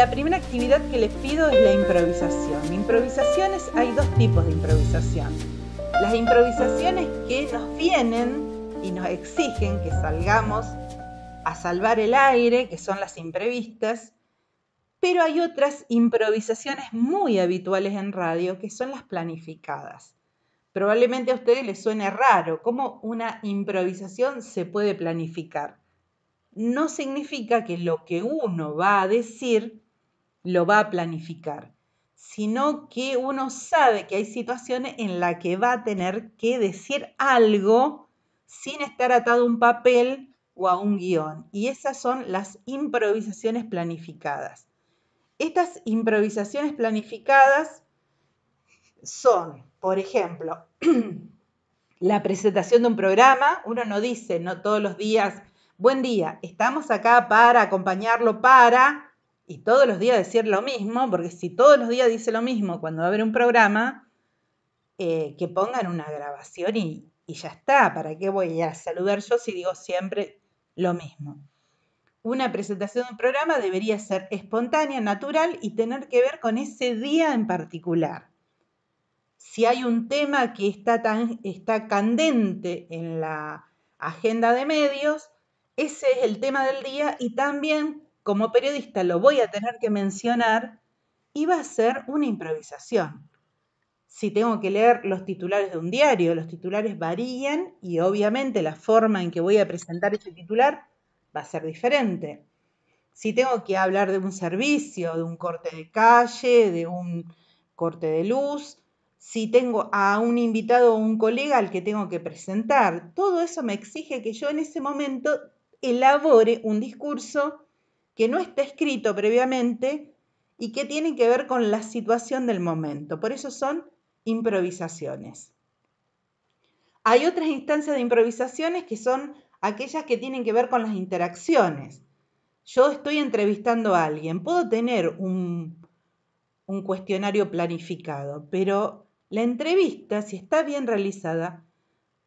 la primera actividad que les pido es la improvisación. Improvisaciones, hay dos tipos de improvisación. Las improvisaciones que nos vienen y nos exigen que salgamos a salvar el aire, que son las imprevistas, pero hay otras improvisaciones muy habituales en radio, que son las planificadas. Probablemente a ustedes les suene raro cómo una improvisación se puede planificar. No significa que lo que uno va a decir lo va a planificar, sino que uno sabe que hay situaciones en las que va a tener que decir algo sin estar atado a un papel o a un guión. Y esas son las improvisaciones planificadas. Estas improvisaciones planificadas son, por ejemplo, la presentación de un programa. Uno no dice, no todos los días, buen día, estamos acá para acompañarlo para y todos los días decir lo mismo, porque si todos los días dice lo mismo cuando va a haber un programa, eh, que pongan una grabación y, ya está. ¿Para qué voy a saludar yo si digo siempre lo mismo? Una presentación de un programa debería ser espontánea, natural y tener que ver con ese día en particular. Si hay un tema que está, tan, está candente en la agenda de medios, ese es el tema del día y también como periodista lo voy a tener que mencionar, y va a ser una improvisación. Si tengo que leer los titulares de un diario, los titulares varían y obviamente la forma en que voy a presentar ese titular va a ser diferente. Si tengo que hablar de un servicio, de un corte de calle, de un corte de luz, si tengo a un invitado o un colega al que tengo que presentar, todo eso me exige que yo en ese momento elabore un discurso que no está escrito previamente y que tienen que ver con la situación del momento. Por eso son improvisaciones. Hay otras instancias de improvisaciones que son aquellas que tienen que ver con las interacciones. Yo estoy entrevistando a alguien, puedo tener un, un cuestionario planificado, pero la entrevista, si está bien realizada,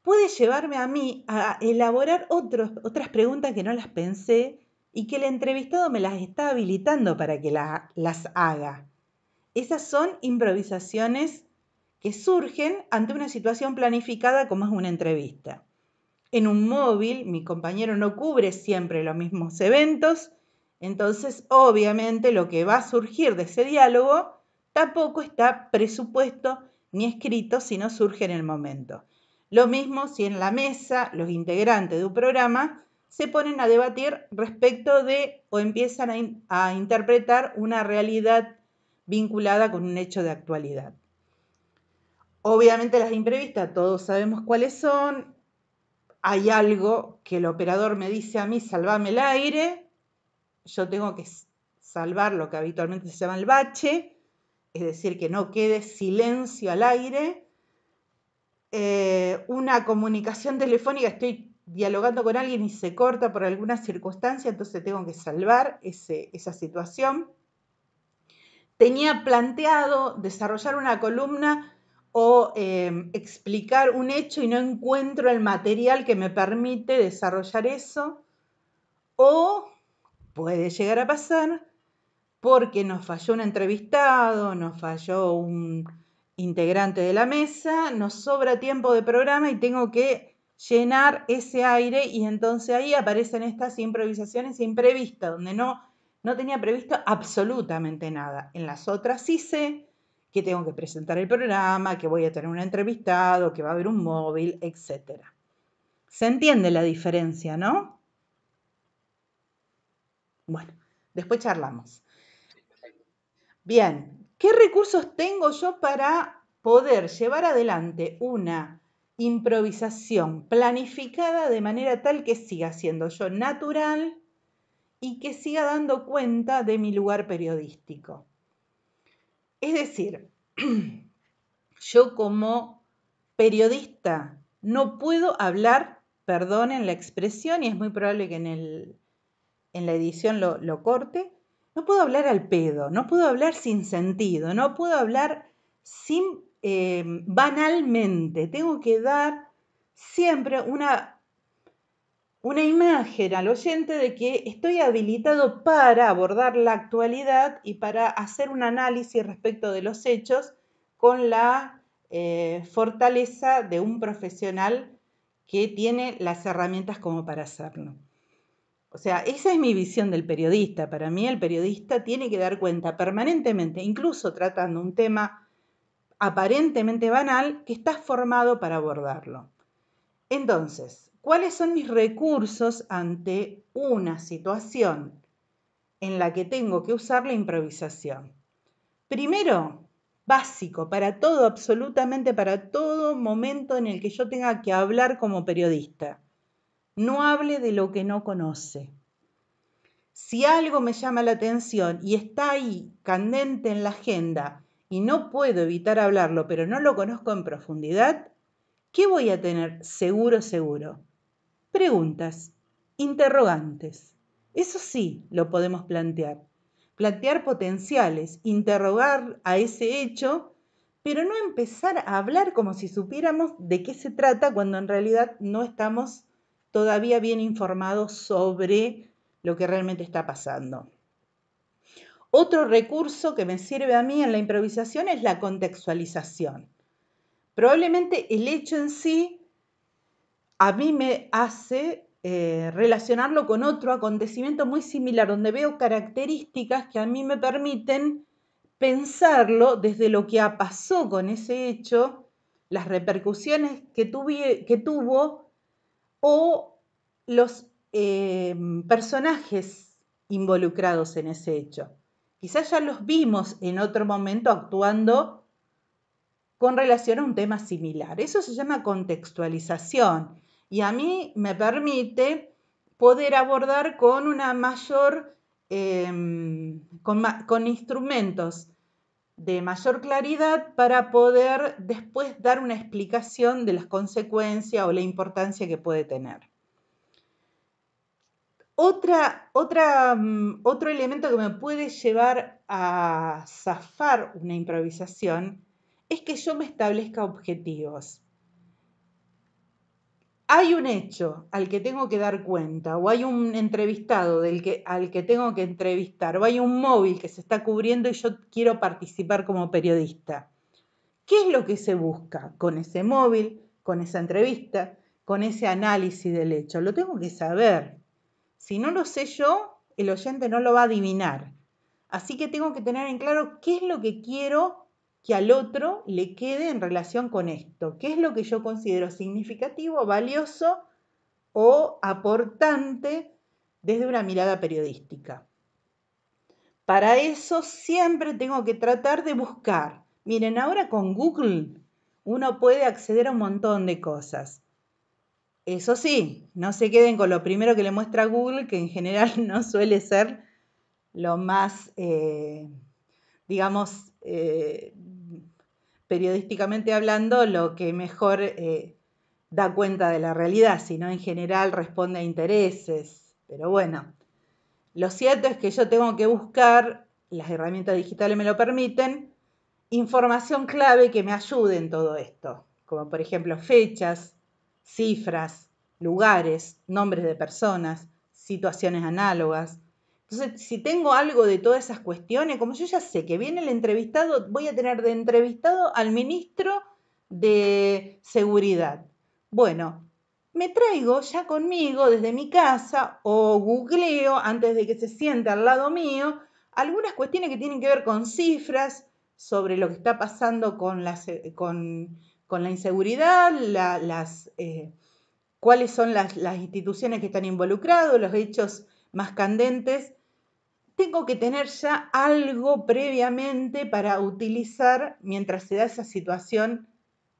puede llevarme a mí a elaborar otras preguntas que no las pensé y que el entrevistado me las está habilitando para que las haga. Esas son improvisaciones que surgen ante una situación planificada como es una entrevista. En un móvil, mi compañero no cubre siempre los mismos eventos, entonces obviamente lo que va a surgir de ese diálogo tampoco está presupuesto ni escrito, sino surge en el momento. Lo mismo si en la mesa los integrantes de un programa se ponen a debatir respecto de o empiezan a, interpretar una realidad vinculada con un hecho de actualidad. Obviamente las imprevistas, todos sabemos cuáles son. Hay algo que el operador me dice a mí, salvame el aire. Yo tengo que salvar lo que habitualmente se llama el bache, es decir, que no quede silencio al aire. Eh, una comunicación telefónica, estoy dialogando con alguien y se corta por alguna circunstancia, entonces tengo que salvar esa situación. Tenía planteado desarrollar una columna o em, explicar un hecho y no encuentro el material que me permite desarrollar eso. O puede llegar a pasar porque nos falló un entrevistado, nos falló un integrante de la mesa, nos sobra tiempo de programa y tengo que llenar ese aire y entonces ahí aparecen estas improvisaciones imprevistas, donde no, no tenía previsto absolutamente nada. En las otras sí sé que tengo que presentar el programa, que voy a tener un entrevistado, que va a haber un móvil, etc. Se entiende la diferencia, ¿no? Bueno, después charlamos. Bien, ¿qué recursos tengo yo para poder llevar adelante una improvisación planificada de manera tal que siga siendo yo natural y que siga dando cuenta de mi lugar periodístico. Es decir, yo como periodista no puedo hablar, perdonen la expresión, y es muy probable que en, el, en la edición lo corte, no puedo hablar al pedo, no puedo hablar sin sentido, no puedo hablar sin Em, banalmente. Tengo que dar siempre una, una imagen al oyente de que estoy habilitado para abordar la actualidad y para hacer un análisis respecto de los hechos con la eh, fortaleza de un profesional que tiene las herramientas como para hacerlo. O sea, esa es mi visión del periodista. Para mí el periodista tiene que dar cuenta permanentemente, incluso tratando un tema aparentemente banal que estás formado para abordarlo. Entonces, ¿cuáles son mis recursos ante una situación en la que tengo que usar la improvisación? Primero, básico, para todo, absolutamente para todo momento en el que yo tenga que hablar como periodista. No hable de lo que no conoce. Si algo me llama la atención y está ahí candente en la agenda y no puedo evitar hablarlo, pero no lo conozco en profundidad, ¿qué voy a tener seguro, seguro? Preguntas, interrogantes. Eso sí lo podemos plantear. Plantear potenciales, interrogar a ese hecho, pero no empezar a hablar como si supiéramos de qué se trata cuando en realidad no estamos todavía bien informados sobre lo que realmente está pasando. Otro recurso que me sirve a mí en la improvisación es la contextualización. Probablemente el hecho en sí a mí me hace eh, relacionarlo con otro acontecimiento muy similar, donde veo características que a mí me permiten pensarlo desde lo que pasó con ese hecho, las repercusiones que, tuvo o los eh, personajes involucrados en ese hecho. Quizás ya los vimos en otro momento actuando con relación a un tema similar. Eso se llama contextualización y a mí me permite poder abordar con una mayor, em, con instrumentos de mayor claridad para poder después dar una explicación de las consecuencias o la importancia que puede tener. Otra, mm, otro elemento que me puede llevar a zafar una improvisación es que yo me establezca objetivos. Hay un hecho al que tengo que dar cuenta, o hay un entrevistado del que, al que tengo que entrevistar, o hay un móvil que se está cubriendo y yo quiero participar como periodista. ¿Qué es lo que se busca con ese móvil, con esa entrevista, con ese análisis del hecho? Lo tengo que saber. Si no lo sé yo, el oyente no lo va a adivinar. Así que tengo que tener en claro qué es lo que quiero que al otro le quede en relación con esto, qué es lo que yo considero significativo, valioso o aportante desde una mirada periodística. Para eso siempre tengo que tratar de buscar. Miren, ahora con Google uno puede acceder a un montón de cosas. Eso sí, no se queden con lo primero que le muestra Google, que en general no suele ser lo más, eh, digamos, eh, periodísticamente hablando, lo que mejor eh, da cuenta de la realidad, sino en general responde a intereses. Pero bueno, lo cierto es que yo tengo que buscar, las herramientas digitales me lo permiten, información clave que me ayude en todo esto, como por ejemplo fechas, cifras, lugares, nombres de personas, situaciones análogas. Entonces, si tengo algo de todas esas cuestiones, como yo ya sé que viene el entrevistado, voy a tener de entrevistado al ministro de Seguridad. Bueno, me traigo ya conmigo desde mi casa o googleo antes de que se siente al lado mío algunas cuestiones que tienen que ver con cifras sobre lo que está pasando con, las, eh, con con la inseguridad, las, eh, cuáles son las, instituciones que están involucradas, los hechos más candentes, tengo que tener ya algo previamente para utilizar mientras se da esa situación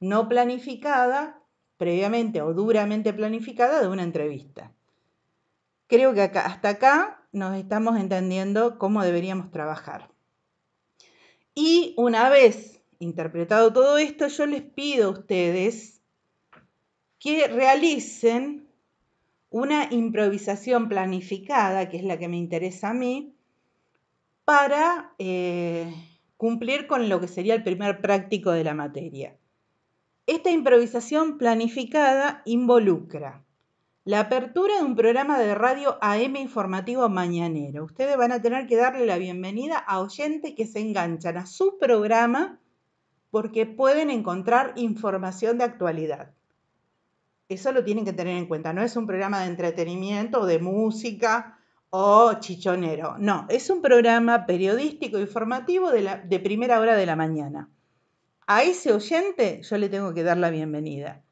no planificada, previamente o duramente planificada de una entrevista. Creo que hasta acá nos estamos entendiendo cómo deberíamos trabajar. Y una vez interpretado todo esto, yo les pido a ustedes que realicen una improvisación planificada, que es la que me interesa a mí, para eh, cumplir con lo que sería el primer práctico de la materia. Esta improvisación planificada involucra la apertura de un programa de radio AM informativo mañanero. Ustedes van a tener que darle la bienvenida a oyentes que se enganchan a su programa porque pueden encontrar información de actualidad. Eso lo tienen que tener en cuenta. No es un programa de entretenimiento o de música o chichonero. No, es un programa periodístico informativo de, la, de primera hora de la mañana. A ese oyente yo le tengo que dar la bienvenida.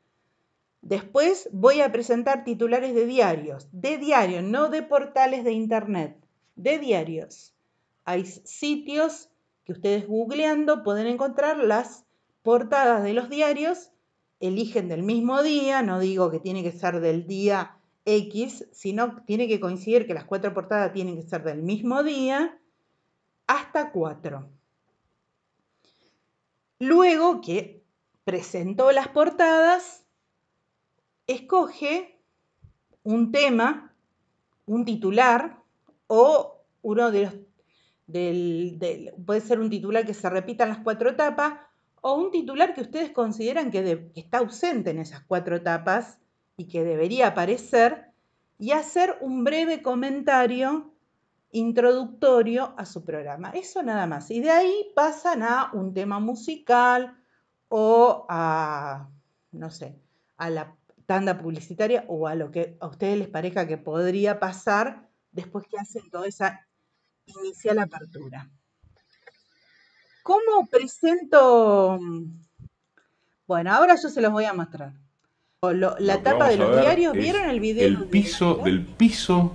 Después voy a presentar titulares de diarios, de diarios, no de portales de internet, de diarios. Hay sitios que ustedes googleando pueden encontrar las portadas de los diarios, eligen del mismo día, no digo que tiene que ser del día X, sino tiene que coincidir que las cuatro portadas tienen que ser del mismo día, hasta cuatro. Luego que presentó las portadas, escoge un tema, un titular o uno de los del, puede ser un titular que se repita en las cuatro etapas o un titular que ustedes consideran que, está ausente en esas cuatro etapas y que debería aparecer, y hacer un breve comentario introductorio a su programa. Eso nada más. Y de ahí pasan a un tema musical o a, no sé, a la tanda publicitaria o a lo que a ustedes les parezca que podría pasar después que hacen toda esa la apertura. ¿Cómo presento? Bueno, ahora yo se los voy a mostrar. la tapa de los diarios, ¿vieron el video? El piso del piso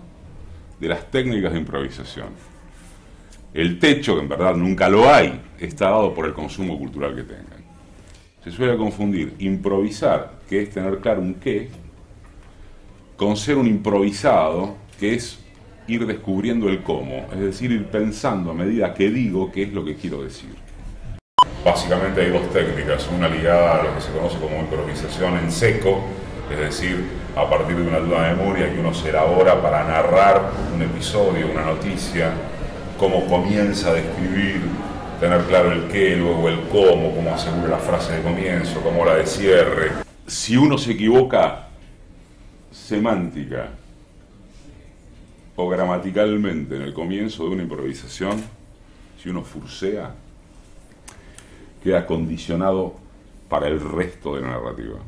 de las técnicas de improvisación. El techo, que en verdad nunca lo hay, está dado por el consumo cultural que tengan. Se suele confundir improvisar, que es tener claro un qué, con ser un improvisado, que es ir descubriendo el cómo, es decir, ir pensando a medida que digo qué es lo que quiero decir. Básicamente hay dos técnicas, una ligada a lo que se conoce como improvisación en seco, es decir, a partir de una duda de memoria que uno se elabora para narrar un episodio, una noticia, cómo comienza a describir, tener claro el qué, luego el cómo, cómo asegura la frase de comienzo, cómo la de cierre. Si uno se equivoca, semántica, o gramaticalmente en el comienzo de una improvisación, si uno fursea, queda condicionado para el resto de la narrativa.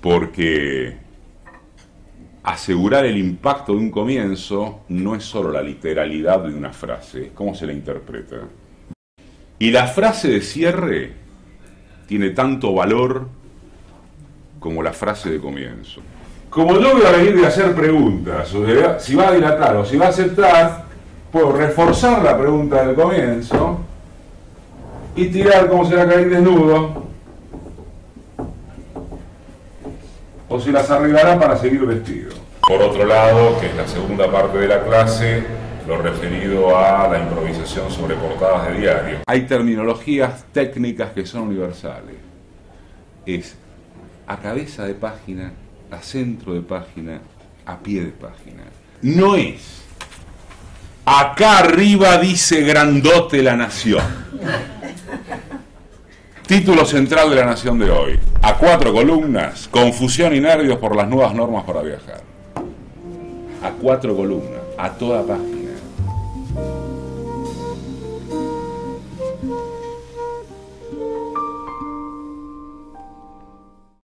Porque asegurar el impacto de un comienzo no es solo la literalidad de una frase, es cómo se la interpreta. Y la frase de cierre tiene tanto valor como la frase de comienzo como yo voy a venir de hacer preguntas, si va a dilatar o si va a aceptar, puedo reforzar la pregunta del comienzo y tirar como será caer desnudo, o si las arreglará para seguir vestido. Por otro lado, que es la segunda parte de la clase, lo referido a la improvisación sobre portadas de diario. Hay terminologías técnicas que son universales. Es a cabeza de página a centro de página, a pie de página. No es, acá arriba dice grandote la nación. Título central de la nación de hoy, a cuatro columnas, confusión y nervios por las nuevas normas para viajar. A cuatro columnas, a toda página.